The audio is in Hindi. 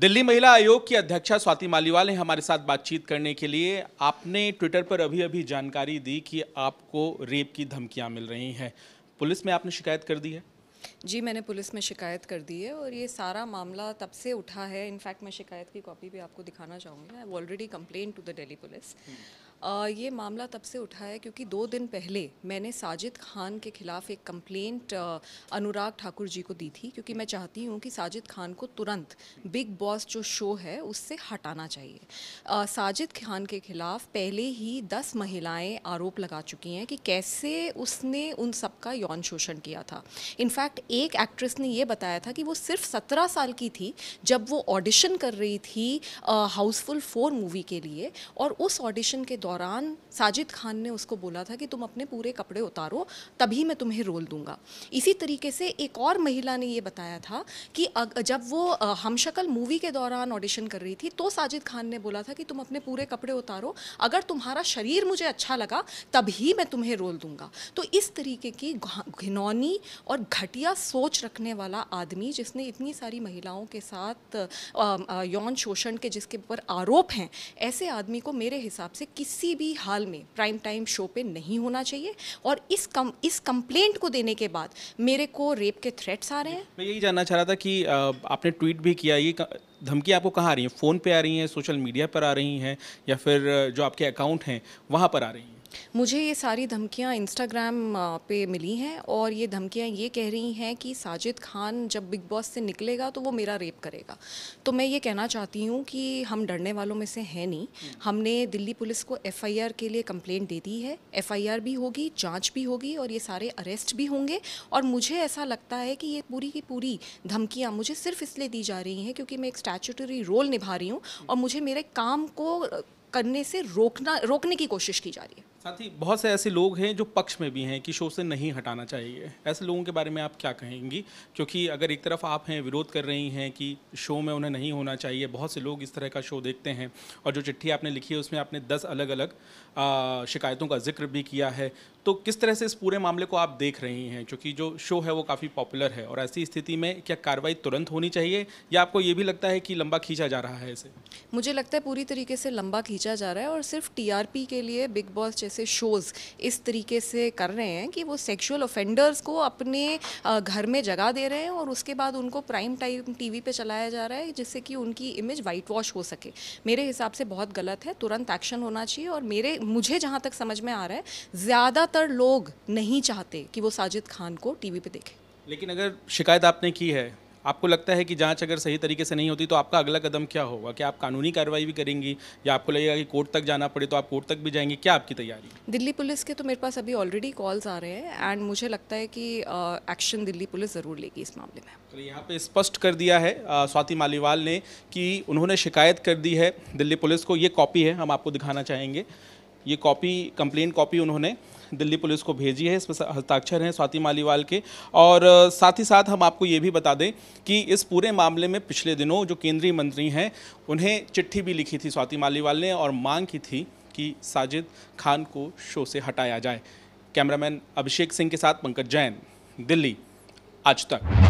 दिल्ली महिला आयोग की अध्यक्षा स्वाति मालीवाल ने हमारे साथ बातचीत करने के लिए आपने ट्विटर पर अभी अभी जानकारी दी कि आपको रेप की धमकियां मिल रही हैं पुलिस में आपने शिकायत कर दी है जी मैंने पुलिस में शिकायत कर दी है और ये सारा मामला तब से उठा है इनफैक्ट मैं शिकायत की कॉपी भी आपको दिखाना चाहूँगी I already complain to the Delhi police आ, ये मामला तब से उठा है क्योंकि दो दिन पहले मैंने साजिद खान के खिलाफ एक कंप्लेंट अनुराग ठाकुर जी को दी थी क्योंकि मैं चाहती हूँ कि साजिद खान को तुरंत बिग बॉस जो शो है उससे हटाना चाहिए आ, साजिद खान के खिलाफ पहले ही दस महिलाएं आरोप लगा चुकी हैं कि कैसे उसने उन सबका यौन शोषण किया था इनफैक्ट एक एक्ट्रेस ने यह बताया था कि वो सिर्फ सत्रह साल की थी जब वो ऑडिशन कर रही थी हाउसफुल फोर मूवी के लिए और उस ऑडिशन के दौरान दौरान साजिद खान ने उसको बोला था कि तुम अपने पूरे कपड़े उतारो तभी मैं तुम्हें रोल दूंगा इसी तरीके से एक और महिला ने ये बताया था कि जब वो हमशक्ल मूवी के दौरान ऑडिशन कर रही थी तो साजिद खान ने बोला था कि तुम अपने पूरे कपड़े उतारो अगर तुम्हारा शरीर मुझे अच्छा लगा तभी मैं तुम्हें रोल दूंगा तो इस तरीके की घिनौनी और घटिया सोच रखने वाला आदमी जिसने इतनी सारी महिलाओं के साथ यौन शोषण के जिसके ऊपर आरोप हैं ऐसे आदमी को मेरे हिसाब से किसी किसी भी हाल में प्राइम टाइम शो पे नहीं होना चाहिए और इस कम इस कंप्लेंट को देने के बाद मेरे को रेप के थ्रेट्स आ रहे हैं मैं यही जानना चाह रहा था कि आपने ट्वीट भी किया ये धमकी आपको कहाँ आ रही है फ़ोन पे आ रही हैं सोशल मीडिया पर आ रही हैं या फिर जो आपके अकाउंट हैं वहाँ पर आ रही हैं मुझे ये सारी धमकियाँ इंस्टाग्राम पे मिली हैं और ये धमकियाँ ये कह रही हैं कि साजिद खान जब बिग बॉस से निकलेगा तो वो मेरा रेप करेगा तो मैं ये कहना चाहती हूँ कि हम डरने वालों में से हैं नहीं हम्म। हमने दिल्ली पुलिस को एफआईआर के लिए कंप्लेंट दे दी है एफआईआर भी होगी जाँच भी होगी और ये सारे अरेस्ट भी होंगे और मुझे ऐसा लगता है कि ये पूरी की पूरी धमकियाँ मुझे सिर्फ इसलिए दी जा रही हैं क्योंकि मैं एक स्टैचूटरी रोल निभा रही हूँ और मुझे मेरे काम को करने से रोकना रोकने की कोशिश की जा रही है साथ ही बहुत से ऐसे लोग हैं जो पक्ष में भी हैं कि शो से नहीं हटाना चाहिए ऐसे लोगों के बारे में आप क्या कहेंगी क्योंकि अगर एक तरफ आप हैं विरोध कर रही हैं कि शो में उन्हें नहीं होना चाहिए बहुत से लोग इस तरह का शो देखते हैं और जो चिट्ठी आपने लिखी है उसमें आपने दस अलग अलग शिकायतों का जिक्र भी किया है तो किस तरह से इस पूरे मामले को आप देख रही हैं क्योंकि जो शो है वो काफ़ी पॉपुलर है और ऐसी स्थिति में क्या कार्रवाई तुरंत होनी चाहिए या आपको ये भी लगता है कि लंबा खींचा जा रहा है इसे मुझे लगता है पूरी तरीके से लंबा खींच खींचा जा रहा है और सिर्फ टीआरपी के लिए बिग बॉस जैसे शोज़ इस तरीके से कर रहे हैं कि वो सेक्सुअल ऑफेंडर्स को अपने घर में जगह दे रहे हैं और उसके बाद उनको प्राइम टाइम टीवी पे चलाया जा रहा है जिससे कि उनकी इमेज वाइट वॉश हो सके मेरे हिसाब से बहुत गलत है तुरंत एक्शन होना चाहिए और मेरे मुझे जहाँ तक समझ में आ रहा है ज़्यादातर लोग नहीं चाहते कि वो साजिद खान को टीवी पे देखें लेकिन अगर शिकायत आपने की है आपको लगता है कि जांच अगर सही तरीके से नहीं होती तो आपका अगला कदम क्या होगा कि आप कानूनी कार्रवाई भी करेंगी या आपको लगेगा कि कोर्ट तक जाना पड़े तो आप कोर्ट तक भी जाएंगे क्या आपकी तैयारी दिल्ली पुलिस के तो मेरे पास अभी ऑलरेडी कॉल्स आ रहे हैं एंड मुझे लगता है कि एक्शन दिल्ली पुलिस ज़रूर लेगी इस मामले में तो यहाँ पे स्पष्ट कर दिया है स्वाति मालीवाल ने कि उन्होंने शिकायत कर दी है दिल्ली पुलिस को ये कॉपी है हम आपको दिखाना चाहेंगे ये कॉपी कंप्लेंट कॉपी उन्होंने दिल्ली पुलिस को भेजी है इस पर हस्ताक्षर हैं स्वाति मालीवाल के और साथ ही साथ हम आपको ये भी बता दें कि इस पूरे मामले में पिछले दिनों जो केंद्रीय मंत्री हैं उन्हें चिट्ठी भी लिखी थी स्वाति मालीवाल ने और मांग की थी कि साजिद खान को शो से हटाया जाए कैमरामैन अभिषेक सिंह के साथ पंकज जैन दिल्ली आज तक